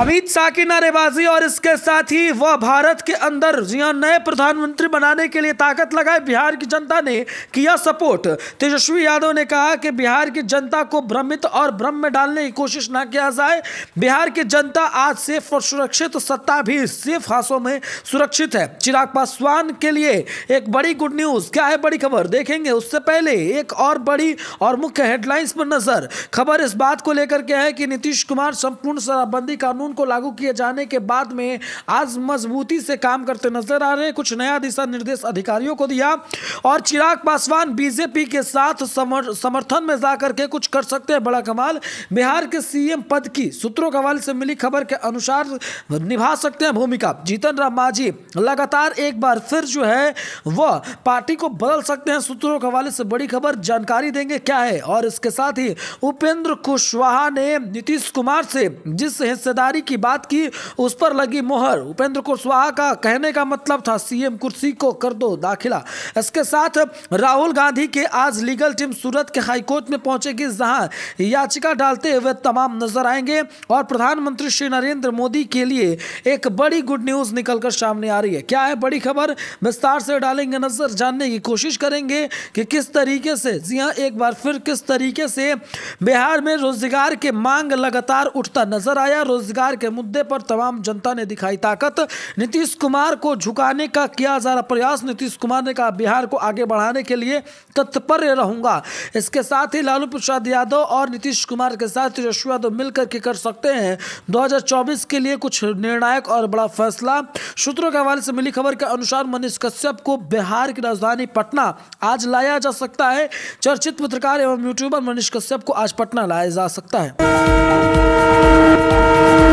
अमित शाह की नारेबाजी और इसके साथ ही वह भारत के अंदर जिया नए प्रधानमंत्री बनाने के लिए ताकत लगाए बिहार की जनता ने किया सपोर्ट तेजस्वी यादव ने कहा कि बिहार की जनता को भ्रमित और भ्रम में डालने की कोशिश ना किया जाए बिहार की जनता आज सेफ और सुरक्षित तो सत्ता भी सेफ हाथों में सुरक्षित है चिराग पासवान के लिए एक बड़ी गुड न्यूज़ क्या है बड़ी खबर देखेंगे उससे पहले एक और बड़ी और मुख्य हेडलाइंस पर नज़र खबर इस बात को लेकर के है कि नीतीश कुमार संपूर्ण शराबबंदी कानून कानून को लागू किए जाने के बाद में आज मजबूती से काम करते नजर आ रहे कुछ नया दिशा निर्देश अधिकारियों को दिया और चिराग पासवान बीजेपी के साथ समर, समर्थन में जाकर के कुछ कर सकते हैं बड़ा कमाल बिहार के सीएम पद की सूत्रों के हवाले से मिली खबर के अनुसार निभा सकते हैं भूमिका जीतन राम मांझी लगातार एक बार फिर जो है वह पार्टी को बदल सकते हैं सूत्रों के हवाले से बड़ी खबर जानकारी देंगे क्या है और इसके साथ ही उपेंद्र कुशवाहा ने नीतीश कुमार से जिस हिस्सेदारी गिरफ्तारी की बात की उस पर लगी मोहर उपेंद्र कुशवाहा का कहने का मतलब था सीएम कुर्सी को कर दो दाखिला इसके साथ राहुल गांधी के आज लीगल टीम सूरत के हाईकोर्ट में पहुंचेगी जहां याचिका डालते हुए तमाम नजर आएंगे और प्रधानमंत्री श्री नरेंद्र मोदी के लिए एक बड़ी गुड न्यूज निकलकर सामने आ रही है क्या है बड़ी खबर विस्तार से डालेंगे नजर जानने की कोशिश करेंगे कि किस तरीके से जी हाँ एक बार फिर किस तरीके से बिहार में रोजगार के मांग लगातार उठता नजर आया रोजगार रोजगार के मुद्दे पर तमाम जनता ने दिखाई ताकत नीतीश कुमार को झुकाने का किया जा रहा प्रयास नीतीश कुमार ने कहा बिहार को आगे बढ़ाने के लिए तत्पर रहूंगा इसके साथ ही लालू प्रसाद यादव और नीतीश कुमार के साथ तेजस्वी यादव मिलकर के कर सकते हैं दो के लिए कुछ निर्णायक और बड़ा फैसला सूत्रों के हवाले से मिली खबर के अनुसार मनीष कश्यप को बिहार की राजधानी पटना आज लाया जा सकता है चर्चित पत्रकार एवं यूट्यूबर मनीष कश्यप को आज पटना लाया जा सकता है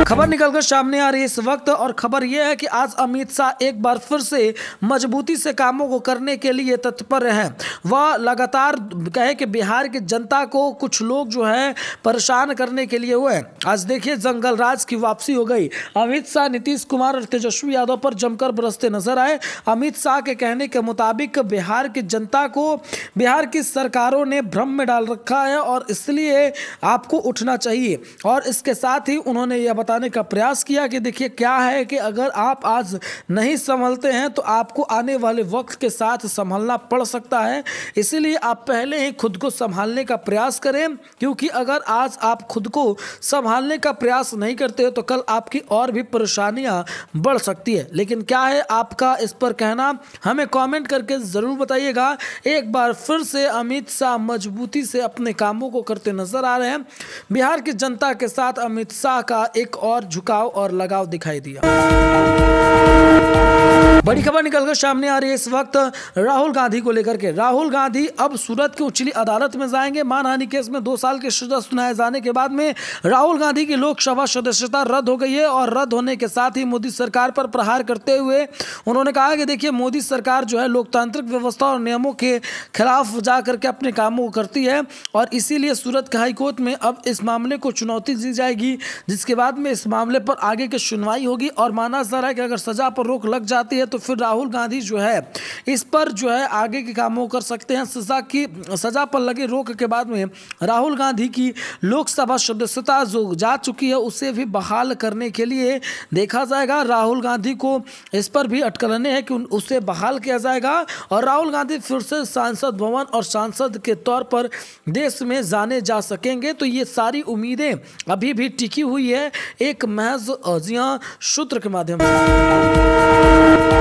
खबर निकलकर सामने आ रही है इस वक्त और खबर यह है कि आज अमित शाह एक बार फिर से मजबूती से कामों को करने के लिए तत्पर हैं वह लगातार कहे कि बिहार की जनता को कुछ लोग जो हैं परेशान करने के लिए हुए आज देखिए जंगल राज की वापसी हो गई अमित शाह नीतीश कुमार और तेजस्वी यादव पर जमकर बरसते नजर आए अमित शाह के कहने के मुताबिक बिहार की जनता को बिहार की सरकारों ने भ्रम में डाल रखा है और इसलिए आपको उठना चाहिए और इसके साथ ही उन्होंने यह बता बताने का प्रयास किया कि देखिए क्या है कि अगर आप आज नहीं संभलते हैं तो आपको आने वाले वक्त के साथ संभलना पड़ सकता है इसीलिए आप पहले ही खुद को संभालने का प्रयास करें क्योंकि अगर आज आप खुद को संभालने का प्रयास नहीं करते हो तो कल आपकी और भी परेशानियाँ बढ़ सकती है लेकिन क्या है आपका इस पर कहना हमें कॉमेंट करके ज़रूर बताइएगा एक बार फिर से अमित शाह मजबूती से अपने कामों को करते नजर आ रहे हैं बिहार की जनता के साथ अमित शाह का एक और झुकाव और लगाव दिखाई दिया बड़ी खबर निकलकर सामने आ रही है इस वक्त राहुल गांधी को लेकर के राहुल गांधी अब सूरत की उचली अदालत में जाएंगे मानहानि केस में दो साल की सजा सुनाए जाने के बाद में राहुल गांधी की लोकसभा सदस्यता रद्द हो गई है और रद्द होने के साथ ही मोदी सरकार पर प्रहार करते हुए उन्होंने कहा कि देखिए मोदी सरकार जो है लोकतांत्रिक व्यवस्था और नियमों के खिलाफ जा करके अपने कामों को करती है और इसीलिए सूरत के हाईकोर्ट में अब इस मामले को चुनौती दी जाएगी जिसके बाद में इस मामले पर आगे की सुनवाई होगी और माना जा रहा है कि अगर सजा पर रोक लग जाती है तो फिर राहुल गांधी जो है इस पर जो है आगे के कामों कर सकते हैं सजा की सजा पर लगे रोक के बाद में राहुल गांधी की लोकसभा सदस्यता जो जा चुकी है उसे भी बहाल करने के लिए देखा जाएगा राहुल गांधी को इस पर भी अटकलने हैं कि उसे बहाल किया जाएगा और राहुल गांधी फिर से सांसद भवन और सांसद के तौर पर देश में जाने जा सकेंगे तो ये सारी उम्मीदें अभी भी टिकी हुई है एक महज जिया सूत्र के माध्यम से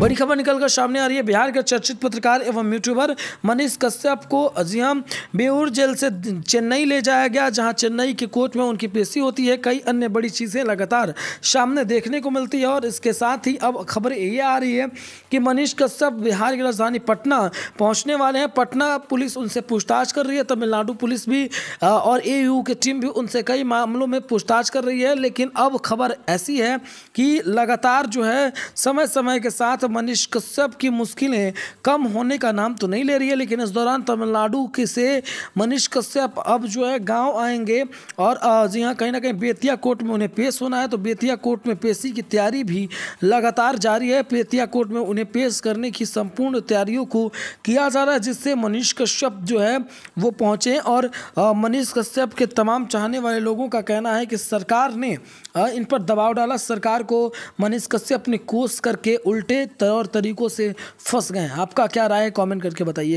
बड़ी खबर निकलकर सामने आ रही है बिहार के चर्चित पत्रकार एवं यूट्यूबर मनीष कश्यप को अजियाम बेउर जेल से चेन्नई ले जाया गया जहां चेन्नई के कोर्ट में उनकी पेशी होती है कई अन्य बड़ी चीज़ें लगातार सामने देखने को मिलती है और इसके साथ ही अब खबर ये आ रही है कि मनीष कश्यप बिहार की राजधानी पटना पहुँचने वाले हैं पटना पुलिस उनसे पूछताछ कर रही है तमिलनाडु पुलिस भी और ए की टीम भी उनसे कई मामलों में पूछताछ कर रही है लेकिन अब खबर ऐसी है कि लगातार जो है समय समय के साथ मनीष कश्यप की मुश्किलें कम होने का नाम तो नहीं ले रही है लेकिन इस दौरान तमिलनाडु के से मनीष कश्यप अब जो है गांव आएंगे और जी हाँ कहीं ना कहीं बेतिया कोर्ट में उन्हें पेश होना है तो बेतिया कोर्ट में पेशी की तैयारी भी लगातार जारी है बेतिया कोर्ट में उन्हें पेश करने की संपूर्ण तैयारियों को किया जा रहा है जिससे मनीष कश्यप जो है वो पहुँचे और मनीष कश्यप के तमाम चाहने वाले लोगों का कहना है कि सरकार ने इन पर दबाव डाला सरकार को मनीष कश्यप ने कोस करके उल्टे तौर तरीक़ों से फंस गए हैं आपका क्या राय है कमेंट करके बताइए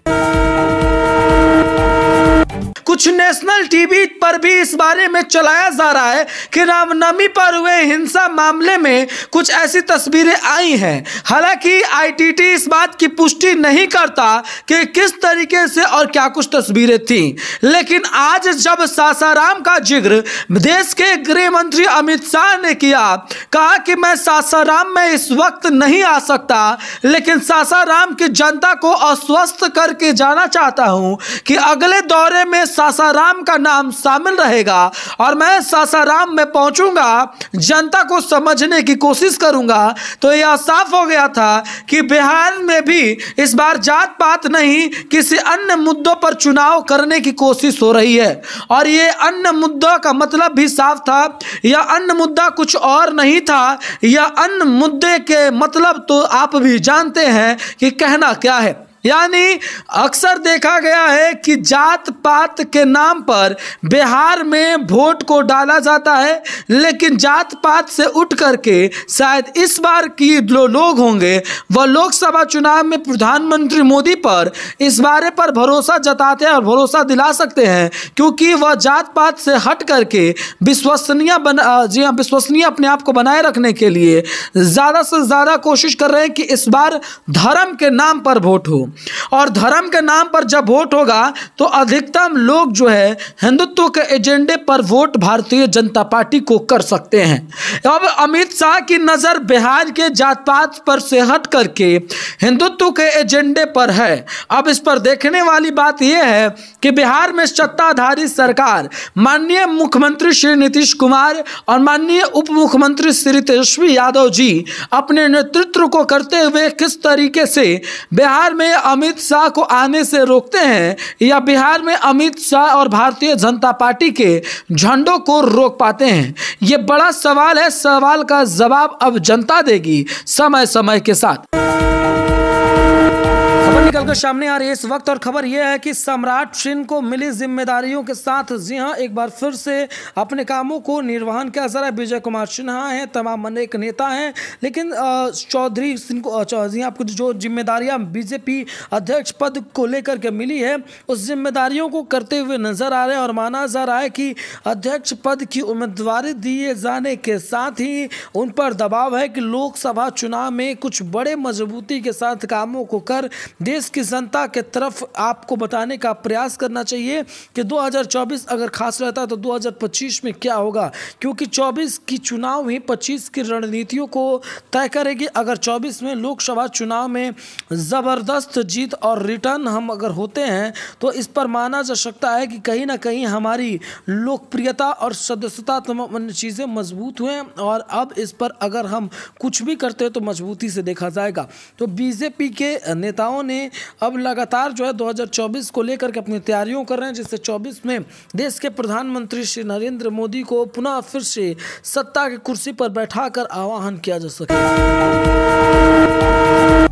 कुछ नेशनल टीवी पर भी इस बारे में चलाया जा रहा है कि रामनवमी पर हुए हिंसा मामले में कुछ ऐसी तस्वीरें आई हैं हालांकि आईटीटी इस बात की पुष्टि नहीं करता कि किस तरीके से और क्या कुछ तस्वीरें थीं लेकिन आज जब सासाराम का जिक्र देश के गृह मंत्री अमित शाह ने किया कहा कि मैं सासाराम में इस वक्त नहीं आ सकता लेकिन सासाराम की जनता को अस्वस्थ करके जाना चाहता हूं कि अगले दौरे में सासाराम का नाम शामिल रहेगा और मैं सासाराम में पहुंचूंगा जनता को समझने की कोशिश करूंगा तो यह साफ हो गया था कि बिहार में भी इस बार जात पात नहीं किसी अन्य मुद्दों पर चुनाव करने की कोशिश हो रही है और ये अन्य मुद्दा का मतलब भी साफ था यह अन्य मुद्दा कुछ और नहीं था यह अन्य मुद्दे के मतलब तो आप भी जानते हैं कि कहना क्या है यानी अक्सर देखा गया है कि जात पात के नाम पर बिहार में वोट को डाला जाता है लेकिन जात पात से उठ करके शायद इस बार की जो लोग होंगे वह लोकसभा चुनाव में प्रधानमंत्री मोदी पर इस बारे पर भरोसा जताते हैं और भरोसा दिला सकते हैं क्योंकि वह जात पात से हट करके विश्वसनीय बना जी हाँ विश्वसनीय अपने आप को बनाए रखने के लिए ज़्यादा से ज़्यादा कोशिश कर रहे हैं कि इस बार धर्म के नाम पर वोट हो और धर्म के नाम पर जब वोट होगा तो अधिकतम लोग जो है हिंदुत्व के एजेंडे पर वोट भारतीय जनता पार्टी को कर सकते हैं अब अमित शाह की नज़र बिहार के जात पात पर से हट करके हिंदुत्व के एजेंडे पर है अब इस पर देखने वाली बात यह है कि बिहार में सत्ताधारी सरकार माननीय मुख्यमंत्री श्री नीतीश कुमार और माननीय उप मुख्यमंत्री श्री तेजस्वी यादव जी अपने नेतृत्व को करते हुए किस तरीके से बिहार में अमित शाह को आने से रोकते हैं या बिहार में अमित शाह और भारतीय जनता पार्टी के झंडों को रोक पाते हैं ये बड़ा सवाल है सवाल का जवाब अब जनता देगी समय समय के साथ निकल कर सामने आ रही है इस वक्त और खबर यह है कि सम्राट सिंह को मिली जिम्मेदारियों के साथ जी हाँ एक बार फिर से अपने कामों को निर्वहन किया जा रहा है विजय कुमार सिन्हा हैं तमाम अनेक नेता हैं लेकिन चौधरी सिंह को चौधरी आपको जो जिम्मेदारियां बीजेपी अध्यक्ष पद को लेकर के मिली है उस जिम्मेदारियों को करते हुए नजर आ रहे हैं और माना जा रहा है कि अध्यक्ष पद की उम्मीदवारी दिए जाने के साथ ही उन पर दबाव है कि लोकसभा चुनाव में कुछ बड़े मजबूती के साथ कामों को कर देश देश की जनता के तरफ आपको बताने का प्रयास करना चाहिए कि 2024 अगर खास रहता तो 2025 में क्या होगा क्योंकि 24 की चुनाव ही 25 की रणनीतियों को तय करेगी अगर 24 में लोकसभा चुनाव में ज़बरदस्त जीत और रिटर्न हम अगर होते हैं तो इस पर माना जा सकता है कि कहीं ना कहीं हमारी लोकप्रियता और सदस्यता तमाम चीज़ें मजबूत हुए और अब इस पर अगर हम कुछ भी करते हैं तो मजबूती से देखा जाएगा तो बीजेपी के नेताओं ने अब लगातार जो है 2024 को लेकर के अपनी तैयारियों कर रहे हैं जिससे 24 में देश के प्रधानमंत्री श्री नरेंद्र मोदी को पुनः फिर से सत्ता की कुर्सी पर बैठा आह्वान किया जा सके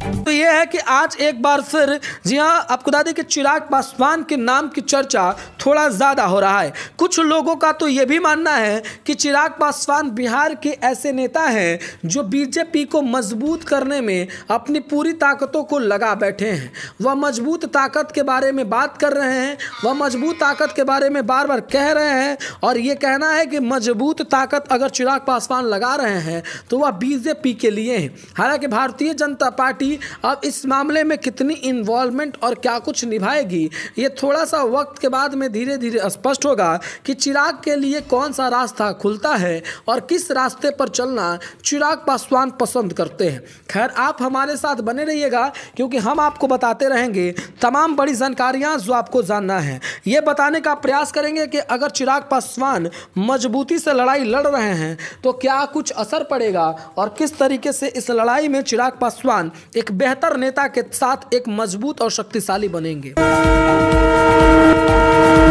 तो यह है कि आज एक बार फिर जी हाँ आपको बता दें कि चिराग पासवान के नाम की चर्चा थोड़ा ज़्यादा हो रहा है कुछ लोगों का तो ये भी मानना है कि चिराग पासवान बिहार के ऐसे नेता हैं जो बीजेपी को मजबूत करने में अपनी पूरी ताकतों को लगा बैठे हैं वह मजबूत ताकत के बारे में बात कर रहे हैं वह मजबूत ताकत के बारे में बार बार कह रहे हैं और ये कहना है कि मजबूत ताकत अगर चिराग पासवान लगा रहे हैं तो वह बीजेपी के लिए हैं हालांकि भारतीय जनता पार्टी की अब इस मामले में कितनी इन्वॉल्वमेंट और क्या कुछ निभाएगी ये थोड़ा सा वक्त के बाद में धीरे धीरे स्पष्ट होगा कि चिराग के लिए कौन सा रास्ता खुलता है और किस रास्ते पर चलना चिराग पासवान पसंद करते हैं खैर आप हमारे साथ बने रहिएगा क्योंकि हम आपको बताते रहेंगे तमाम बड़ी जानकारियाँ जो आपको जानना है ये बताने का प्रयास करेंगे कि अगर चिराग पासवान मजबूती से लड़ाई लड़ रहे हैं तो क्या कुछ असर पड़ेगा और किस तरीके से इस लड़ाई में चिराग पासवान एक बेहतर नेता के साथ एक मजबूत और शक्तिशाली बनेंगे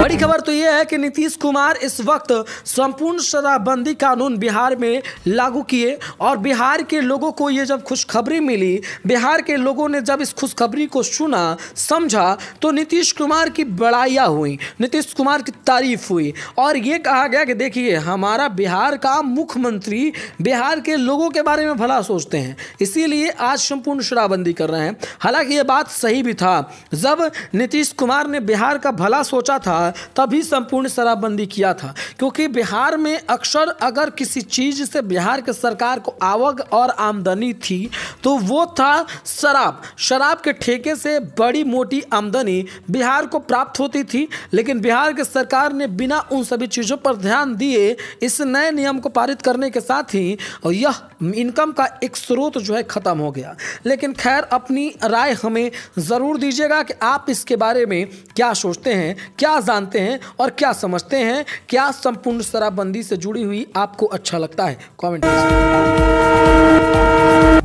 बड़ी खबर तो यह है कि नीतीश कुमार इस वक्त संपूर्ण शराबबंदी कानून बिहार में लागू किए और बिहार के लोगों को ये जब खुशखबरी मिली बिहार के लोगों ने जब इस खुशखबरी को सुना समझा तो नीतीश कुमार की बड़ाइयाँ हुई नीतीश कुमार की तारीफ हुई और ये कहा गया कि देखिए हमारा बिहार का मुख्यमंत्री बिहार के लोगों के बारे में भला सोचते हैं इसीलिए आज संपूर्ण शराबबंदी कर रहे हैं हालांकि ये बात सही भी था जब नीतीश कुमार ने बिहार का भला सोचा था तभी संपूर्ण शराबबंदी किया था क्योंकि बिहार में अक्सर अगर किसी चीज़ से बिहार के सरकार को आवक और आमदनी थी तो वो था शराब शराब के ठेके से बड़ी मोटी आमदनी बिहार को प्राप्त होती थी लेकिन बिहार के सरकार ने बिना उन सभी चीज़ों पर ध्यान दिए इस नए नियम को पारित करने के साथ ही यह इनकम का एक स्रोत जो है ख़त्म हो गया लेकिन खैर अपनी राय हमें ज़रूर दीजिएगा कि आप इसके बारे में क्या सोचते हैं क्या जानते जानते हैं और क्या समझते हैं क्या संपूर्ण शराबबंदी से जुड़ी हुई आपको अच्छा लगता है कॉमेंट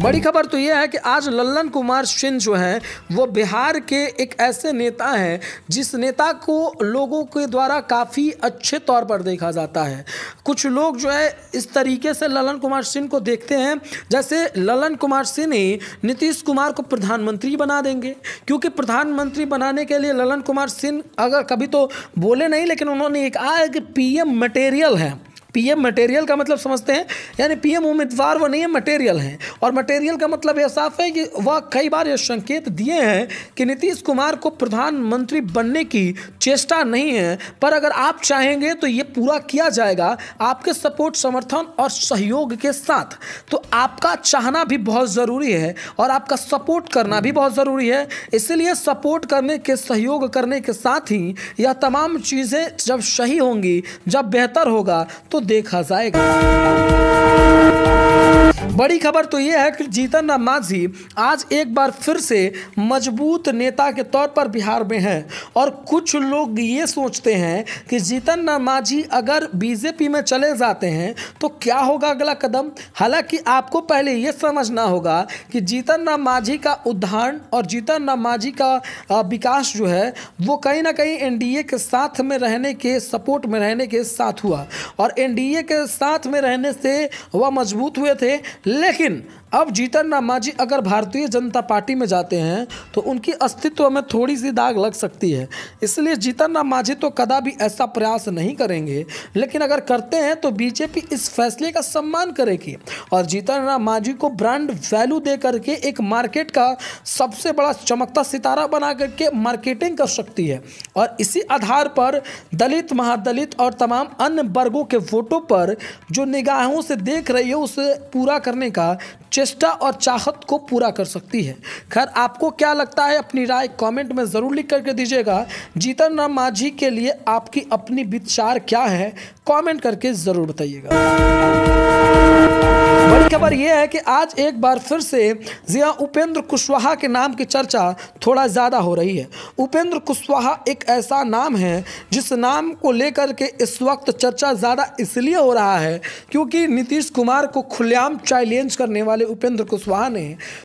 बड़ी खबर तो यह है कि आज लल्लन कुमार सिंह जो हैं वो बिहार के एक ऐसे नेता हैं जिस नेता को लोगों के द्वारा काफ़ी अच्छे तौर पर देखा जाता है कुछ लोग जो है इस तरीके से ललन कुमार सिंह को देखते हैं जैसे ललन कुमार सिंह ही नीतीश कुमार को प्रधानमंत्री बना देंगे क्योंकि प्रधानमंत्री बनाने के लिए ललन कुमार सिंह अगर कभी तो बोले नहीं लेकिन उन्होंने एक आया कि पी मटेरियल है पीएम मटेरियल का मतलब समझते हैं यानी पीएम उम्मीदवार वो नहीं है मटेरियल हैं और मटेरियल का मतलब यह साफ है कि वह कई बार यह संकेत दिए हैं कि नीतीश कुमार को प्रधानमंत्री बनने की चेष्टा नहीं है पर अगर आप चाहेंगे तो ये पूरा किया जाएगा आपके सपोर्ट समर्थन और सहयोग के साथ तो आपका चाहना भी बहुत ज़रूरी है और आपका सपोर्ट करना भी बहुत ज़रूरी है इसलिए सपोर्ट करने के सहयोग करने के साथ ही यह तमाम चीज़ें जब सही होंगी जब बेहतर होगा तो देखा जाएगा बड़ी खबर तो ये है कि जीतन राम मांझी आज एक बार फिर से मजबूत नेता के तौर पर बिहार में हैं और कुछ लोग ये सोचते हैं कि जीतन राम मांझी अगर बीजेपी में चले जाते हैं तो क्या होगा अगला कदम हालांकि आपको पहले ये समझना होगा कि जीतन राम मांझी का उदाहरण और जीतन राम मांझी का विकास जो है वो कहीं ना कहीं एन के साथ में रहने के सपोर्ट में रहने के साथ हुआ और एन के साथ में रहने से वह मजबूत हुए थे लेकिन अब जीतन राम मांझी अगर भारतीय जनता पार्टी में जाते हैं तो उनकी अस्तित्व में थोड़ी सी दाग लग सकती है इसलिए जीतन राम मांझी तो कदा भी ऐसा प्रयास नहीं करेंगे लेकिन अगर करते हैं तो बीजेपी इस फैसले का सम्मान करेगी और जीतन राम मांझी को ब्रांड वैल्यू दे करके एक मार्केट का सबसे बड़ा चमकता सितारा बना करके मार्केटिंग कर सकती है और इसी आधार पर दलित महादलित और तमाम अन्य वर्गों के वोटों पर जो निगाहों से देख रही है उसे पूरा करने का चेष्टा और चाहत को पूरा कर सकती है खैर आपको क्या लगता है अपनी राय कमेंट में ज़रूर लिख करके दीजिएगा जीतन राम मांझी के लिए आपकी अपनी विचार क्या है कमेंट करके ज़रूर बताइएगा खबर यह है कि आज एक बार फिर से जिया उपेंद्र कुशवाहा के नाम की चर्चा थोड़ा ज़्यादा हो रही है उपेंद्र कुशवाहा एक ऐसा नाम है जिस नाम को लेकर के इस वक्त चर्चा ज़्यादा इसलिए हो रहा है क्योंकि नीतीश कुमार को खुलेआम चैलेंज करने वाले उपेंद्र कुशवाहा ने